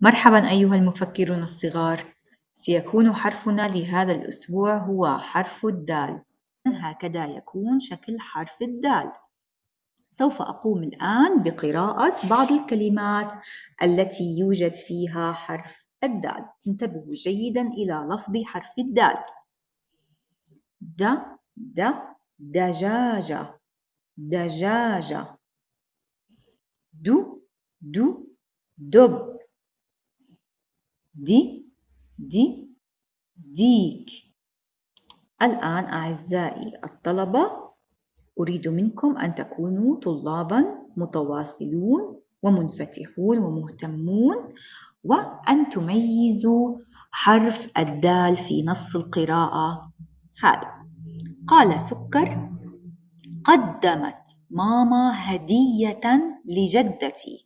مرحبا أيها المفكرون الصغار سيكون حرفنا لهذا الأسبوع هو حرف الدال هكذا يكون شكل حرف الدال سوف أقوم الآن بقراءة بعض الكلمات التي يوجد فيها حرف الدال انتبهوا جيدا إلى لفظ حرف الدال د د دجاجة دجاجة دو دو دب دي دي ديك الآن أعزائي الطلبة أريد منكم أن تكونوا طلابا متواصلون ومنفتحون ومهتمون وأن تميزوا حرف الدال في نص القراءة هذا قال سكر قدمت ماما هدية لجدتي